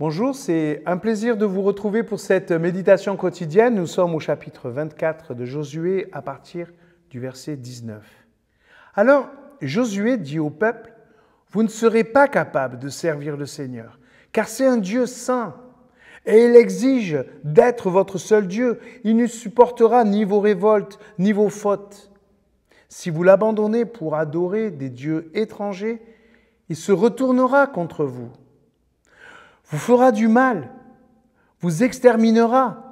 Bonjour, c'est un plaisir de vous retrouver pour cette méditation quotidienne. Nous sommes au chapitre 24 de Josué à partir du verset 19. Alors Josué dit au peuple, vous ne serez pas capables de servir le Seigneur, car c'est un Dieu saint, et il exige d'être votre seul Dieu. Il ne supportera ni vos révoltes, ni vos fautes. Si vous l'abandonnez pour adorer des dieux étrangers, il se retournera contre vous vous fera du mal, vous exterminera,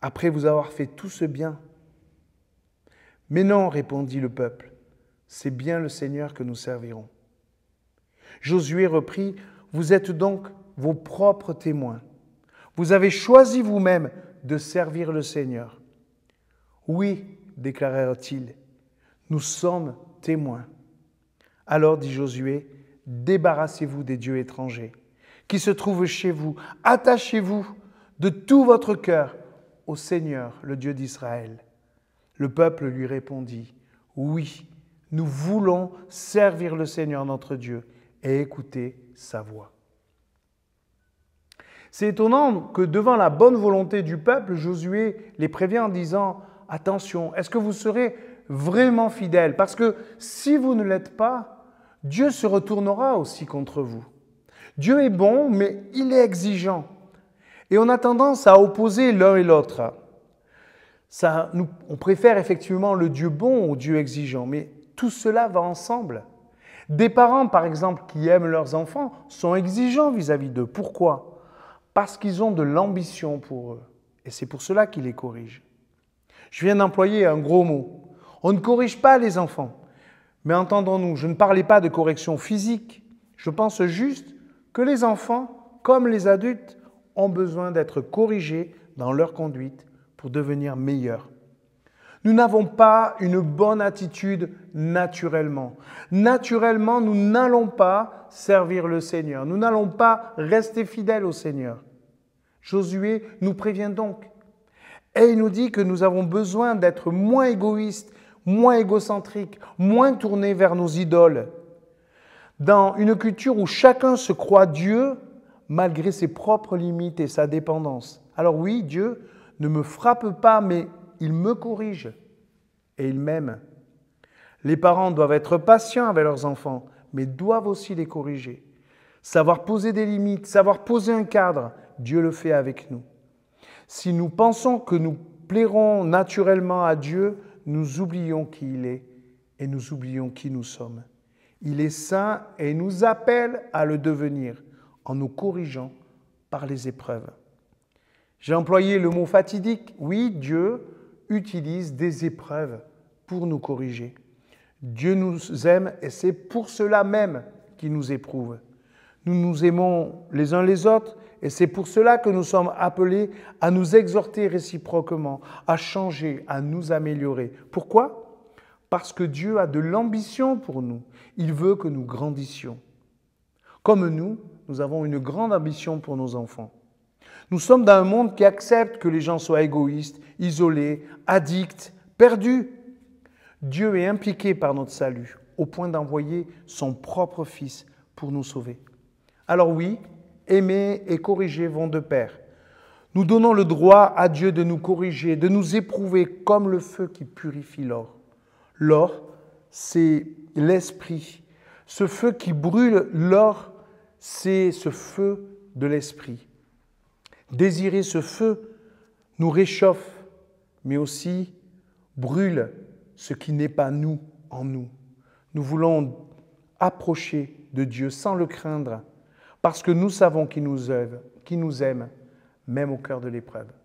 après vous avoir fait tout ce bien. Mais non, répondit le peuple, c'est bien le Seigneur que nous servirons. Josué reprit, Vous êtes donc vos propres témoins. Vous avez choisi vous-même de servir le Seigneur. Oui, déclarèrent-ils, nous sommes témoins. Alors dit Josué, Débarrassez-vous des dieux étrangers qui se trouve chez vous. Attachez-vous de tout votre cœur au Seigneur, le Dieu d'Israël. Le peuple lui répondit, oui, nous voulons servir le Seigneur notre Dieu et écouter sa voix. C'est étonnant que devant la bonne volonté du peuple, Josué les prévient en disant, attention, est-ce que vous serez vraiment fidèles Parce que si vous ne l'êtes pas, Dieu se retournera aussi contre vous. Dieu est bon, mais il est exigeant. Et on a tendance à opposer l'un et l'autre. on préfère effectivement le Dieu bon au Dieu exigeant, mais tout cela va ensemble. Des parents, par exemple, qui aiment leurs enfants sont exigeants vis-à-vis d'eux. Pourquoi Parce qu'ils ont de l'ambition pour eux. Et c'est pour cela qu'ils les corrigent. Je viens d'employer un gros mot. On ne corrige pas les enfants. Mais entendons-nous, je ne parlais pas de correction physique. Je pense juste que les enfants, comme les adultes, ont besoin d'être corrigés dans leur conduite pour devenir meilleurs. Nous n'avons pas une bonne attitude naturellement. Naturellement, nous n'allons pas servir le Seigneur. Nous n'allons pas rester fidèles au Seigneur. Josué nous prévient donc. Et il nous dit que nous avons besoin d'être moins égoïstes, moins égocentriques, moins tournés vers nos idoles dans une culture où chacun se croit Dieu malgré ses propres limites et sa dépendance. Alors oui, Dieu ne me frappe pas, mais il me corrige et il m'aime. Les parents doivent être patients avec leurs enfants, mais doivent aussi les corriger. Savoir poser des limites, savoir poser un cadre, Dieu le fait avec nous. Si nous pensons que nous plairons naturellement à Dieu, nous oublions qui il est et nous oublions qui nous sommes. Il est saint et nous appelle à le devenir en nous corrigeant par les épreuves. J'ai employé le mot fatidique. Oui, Dieu utilise des épreuves pour nous corriger. Dieu nous aime et c'est pour cela même qu'il nous éprouve. Nous nous aimons les uns les autres et c'est pour cela que nous sommes appelés à nous exhorter réciproquement, à changer, à nous améliorer. Pourquoi parce que Dieu a de l'ambition pour nous. Il veut que nous grandissions. Comme nous, nous avons une grande ambition pour nos enfants. Nous sommes dans un monde qui accepte que les gens soient égoïstes, isolés, addicts, perdus. Dieu est impliqué par notre salut au point d'envoyer son propre Fils pour nous sauver. Alors oui, aimer et corriger vont de pair. Nous donnons le droit à Dieu de nous corriger, de nous éprouver comme le feu qui purifie l'or. L'or, c'est l'esprit. Ce feu qui brûle l'or, c'est ce feu de l'esprit. Désirer ce feu nous réchauffe, mais aussi brûle ce qui n'est pas nous en nous. Nous voulons approcher de Dieu sans le craindre, parce que nous savons qu'il nous, nous aime, même au cœur de l'épreuve.